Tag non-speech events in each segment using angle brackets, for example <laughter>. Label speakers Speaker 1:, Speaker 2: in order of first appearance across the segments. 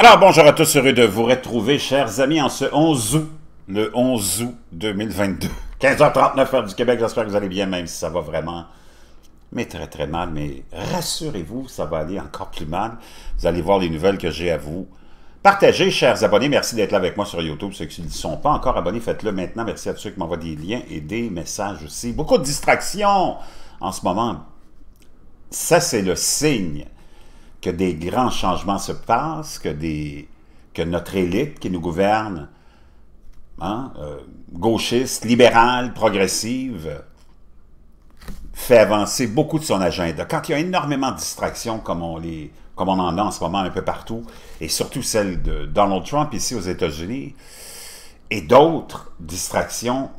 Speaker 1: Alors bonjour à tous, heureux de vous retrouver, chers amis, en ce 11 août, le 11 août 2022. 15h39 heure du Québec, j'espère que vous allez bien, même si ça va vraiment, mais très très mal. Mais rassurez-vous, ça va aller encore plus mal. Vous allez voir les nouvelles que j'ai à vous partager, chers abonnés. Merci d'être là avec moi sur YouTube. Ceux qui ne sont pas encore abonnés, faites-le maintenant. Merci à tous ceux qui m'envoient des liens et des messages aussi. Beaucoup de distractions en ce moment. Ça, c'est le signe que des grands changements se passent, que, notre élite qui nous gouverne, hein, euh, gauchiste, libérale, progressive, fait avancer beaucoup de son agenda. Quand il y a énormément de distractions comme on, les, comme on en a en ce moment un peu partout, et surtout celle de Donald Trump ici aux États-Unis, et d'autres distractions,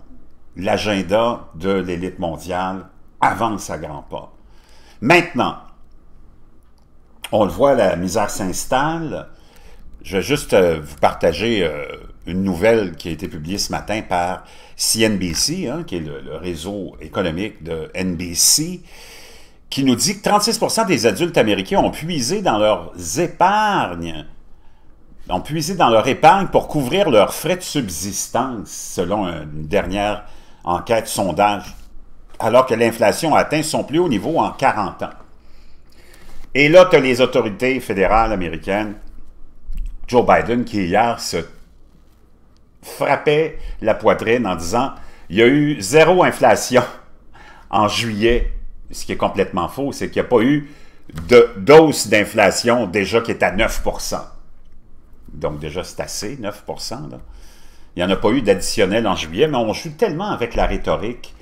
Speaker 1: l'agenda de l'élite mondiale avance à grands pas. Maintenant, on le voit, la misère s'installe. Je vais juste euh, vous partager euh, une nouvelle qui a été publiée ce matin par CNBC, hein, qui est le, réseau économique de NBC, qui nous dit que 36 des adultes américains ont puisé dans leurs épargnes ont puisé dans leur épargne pour couvrir leurs frais de subsistance, selon une dernière enquête sondage, alors que l'inflation a atteint son plus haut niveau en 40 ans. Et là, tu as les autorités fédérales américaines. Joe Biden qui, hier, se frappait la poitrine en disant il y a eu zéro inflation en juillet, ce qui est complètement faux, c'est qu'il n'y a pas eu de dose d'inflation déjà qui est à 9 Donc déjà, c'est assez, 9 Il n'y en a pas eu d'additionnel en juillet, mais on joue tellement avec la rhétorique.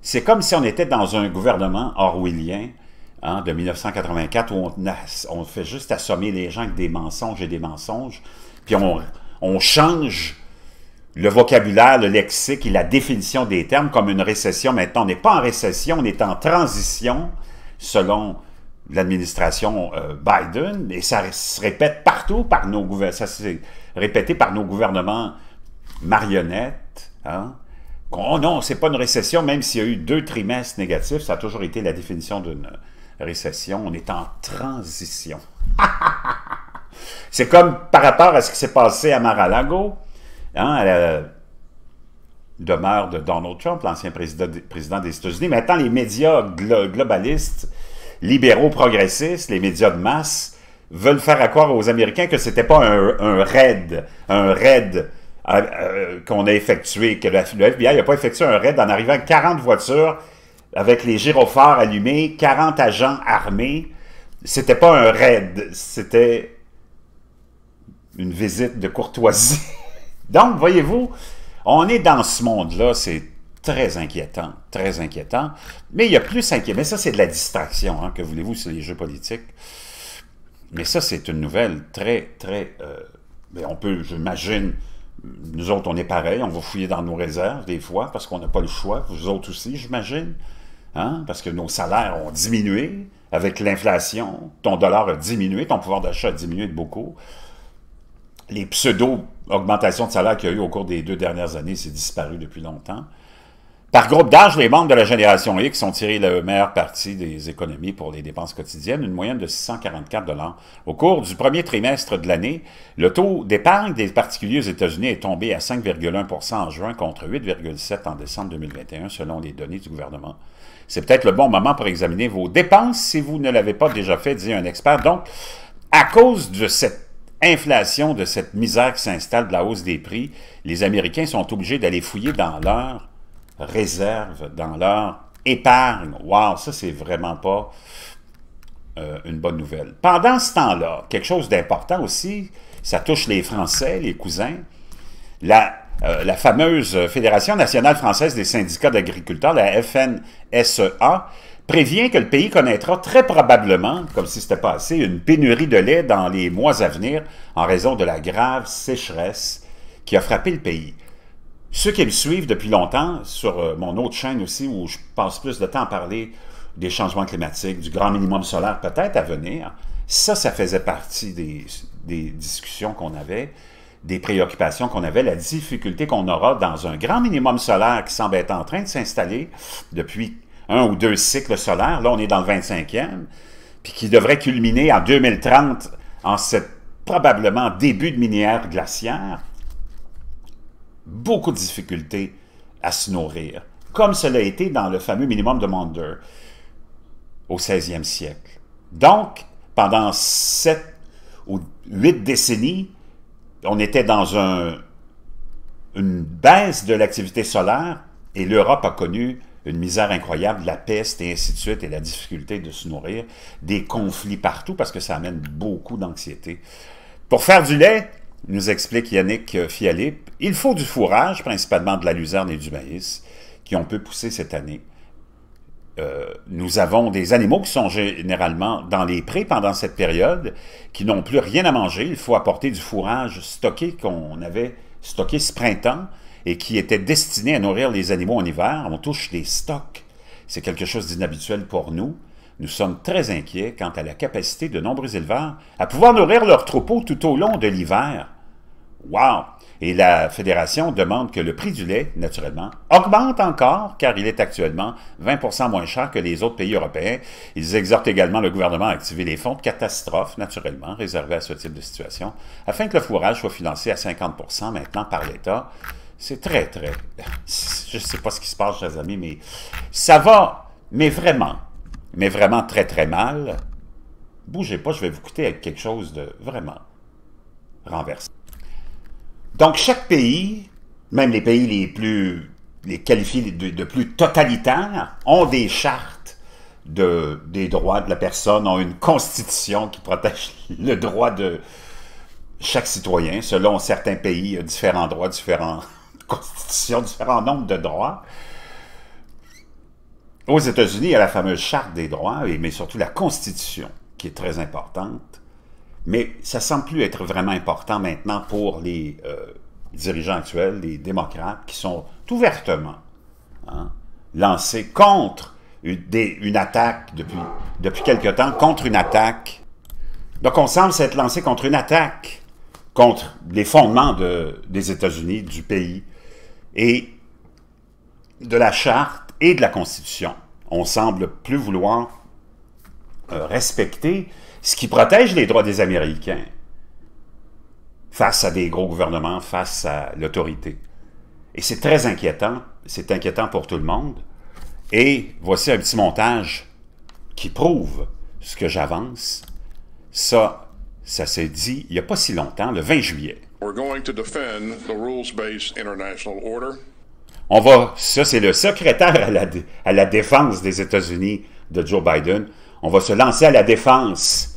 Speaker 1: C'est comme si on était dans un gouvernement orwellien Hein, de 1984 où on, fait juste assommer les gens avec des mensonges et des mensonges, puis on, change le vocabulaire, le lexique et la définition des termes comme une récession. Maintenant, on n'est pas en récession, on est en transition selon l'administration euh, Biden et ça se répète partout par nos ça s'est répété par nos gouvernements marionnettes. Hein. Oh non, c'est pas une récession, même s'il y a eu deux trimestres négatifs, ça a toujours été la définition d'une récession, on est en transition. <laughs> C'est comme par rapport à ce qui s'est passé à Mar-a-Lago, hein, à la demeure de Donald Trump, l'ancien président, des États-Unis. Maintenant, les médias globalistes, libéraux progressistes, les médias de masse, veulent faire croire aux Américains que c'était pas un, raid, un raid euh, euh, qu'on a effectué, que le FBI n'a pas effectué un raid en arrivant à 40 voitures avec les gyrophares allumés, 40 agents armés. C'était pas un raid, c'était une visite de courtoisie. <laughs> Donc, voyez-vous, on est dans ce monde-là, c'est très inquiétant, très inquiétant. Mais il y a plus inquiétant. Mais ça, c'est de la distraction, hein, que voulez-vous, c'est les jeux politiques. Mais ça, c'est une nouvelle très, très... mais euh, ben, on peut, j'imagine, nous autres, on est pareil, on va fouiller dans nos réserves des fois parce qu'on n'a pas le choix, vous autres aussi, j'imagine. Hein? parce que nos salaires ont diminué avec l'inflation, ton dollar a diminué, ton pouvoir d'achat a diminué de beaucoup. Les pseudo-augmentations de salaire qu'il y a eu au cours des deux dernières années, c'est disparu depuis longtemps. Par groupe d'âge, les membres de la génération X ont tiré la meilleure partie des économies pour les dépenses quotidiennes, une moyenne de 644 dollars. Au cours du premier trimestre de l'année, le taux d'épargne des particuliers aux États-Unis est tombé à 5,1 en juin contre 8,7 en décembre 2021, selon les données du gouvernement c'est peut-être le bon moment pour examiner vos dépenses si vous ne l'avez pas déjà fait, dit un expert. Donc, à cause de cette inflation, de cette misère qui s'installe de la hausse des prix, les Américains sont obligés d'aller fouiller dans leur réserve, dans leur épargne. Wow, ça, c'est vraiment pas euh, une bonne nouvelle. Pendant ce temps-là, quelque chose d'important aussi, ça touche les Français, les cousins. La euh, la fameuse Fédération nationale française des syndicats d'agriculteurs, la FNSEA, prévient que le pays connaîtra très probablement, comme si c'était pas assez, une pénurie de lait dans les mois à venir en raison de la grave sécheresse qui a frappé le pays. Ceux qui me suivent depuis longtemps, sur euh, mon autre chaîne aussi, où je passe plus de temps à parler des changements climatiques, du grand minimum solaire peut-être à venir, ça, ça faisait partie des discussions qu'on avait des préoccupations qu'on avait, la difficulté qu'on aura dans un grand minimum solaire qui semble être en train de s'installer depuis un ou deux cycles solaires. Là, on est dans le 25e, puis qui devrait culminer en 2030 en cette probablement début de minière glaciaire. Beaucoup de difficultés à se nourrir, comme cela a été dans le fameux minimum de Maunder au 16e siècle. Donc, pendant sept ou huit décennies, on était dans une baisse de l'activité solaire et l'Europe a connu une misère incroyable, la peste et ainsi de suite, et la difficulté de se nourrir, des conflits partout parce que ça amène beaucoup d'anxiété. Pour faire du lait, nous explique Yannick Fialip, il faut du fourrage, principalement de la luzerne et du maïs, qui ont peu poussé cette année. Euh, nous avons des animaux qui sont généralement dans les prés pendant cette période, qui n'ont plus rien à manger. Il faut apporter du fourrage stocké qu'on avait stocké ce printemps et qui était destiné à nourrir les animaux en hiver. On touche des stocks. C'est quelque chose d'inhabituel pour nous. Nous sommes très inquiets quant à la capacité de nombreux éleveurs à pouvoir nourrir leurs troupeaux tout au long de l'hiver. Wow! Et la fédération demande que le prix du lait, naturellement, augmente encore car il est actuellement 20 moins cher que les autres pays européens. Ils exhortent également le gouvernement à activer les fonds de catastrophe, naturellement, réservés à ce type de situation, afin que le fourrage soit financé à 50 maintenant par l'État. C'est très, très... Je ne sais pas ce qui se passe, chers amis, mais ça va, mais vraiment, mais vraiment très, très mal. Bougez pas, je vais vous coûter avec quelque chose de vraiment renversé. Donc, chaque pays, même les pays les plus les qualifiés de, plus totalitaires, ont des chartes des droits de la personne, ont une constitution qui protège <laughs> le droit de chaque citoyen. Selon certains pays, il y a différents droits, différentes <laughs> constitutions, différents nombres de droits. Aux États-Unis, il y a la fameuse charte des droits, mais surtout la constitution, qui est très importante. Mais ça semble plus être vraiment important maintenant pour les euh, dirigeants actuels, les démocrates, qui sont ouvertement hein, lancés contre une, attaque depuis, depuis quelque temps, contre une attaque. Donc on semble s'être lancé contre une attaque contre les fondements des États-Unis, du pays et de la charte et de la Constitution. On semble plus vouloir euh, respecter ce qui protège les droits des Américains face à des gros gouvernements, face à l'autorité. Et c'est très inquiétant, c'est inquiétant pour tout le monde. Et voici un petit montage qui prouve ce que j'avance. Ça, ça s'est dit il n'y a pas si longtemps, le 20 juillet. On va, ça c'est le secrétaire à la, à la défense des États-Unis de Joe Biden, on va se lancer à la défense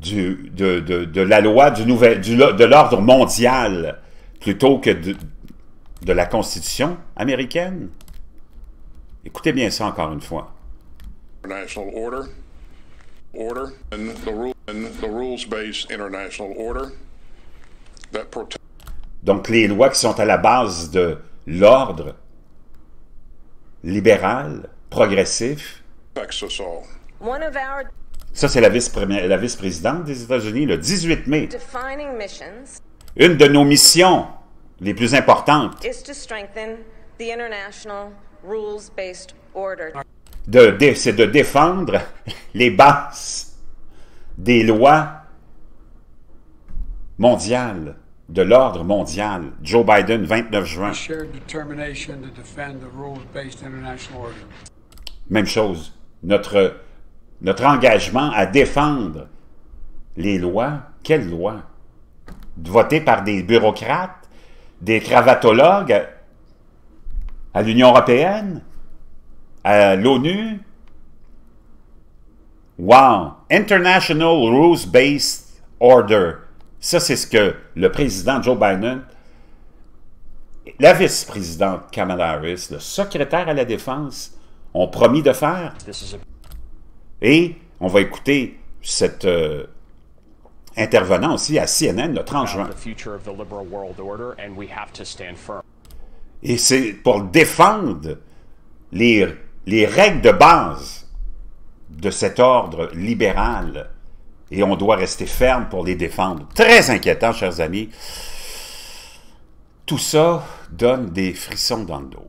Speaker 1: de, la loi du nouvel, du, de l'ordre mondial plutôt que de, la Constitution américaine. Écoutez bien ça encore une fois. Donc les lois qui sont à la base de l'ordre libéral, progressif. Ça, c'est la vice-présidente des États-Unis, le 18 mai. Une de nos missions les plus importantes c'est de défendre les bases des lois mondiales, de l'ordre mondial. Joe Biden, 29 juin. Même chose. Notre notre engagement à défendre les lois, quelles lois? Votées par des bureaucrates, des cravatologues à l'Union européenne, à l'ONU? Wow! International Rules-Based Order. Ça, c'est ce que le président Joe Biden, la vice-présidente Kamala Harris, le secrétaire à la Défense ont promis de faire. Et on va écouter cet euh, intervenant aussi à CNN le 30 juin. Et c'est pour défendre les, les règles de base de cet ordre libéral. Et on doit rester ferme pour les défendre. Très inquiétant, chers amis. Tout ça donne des frissons dans le dos.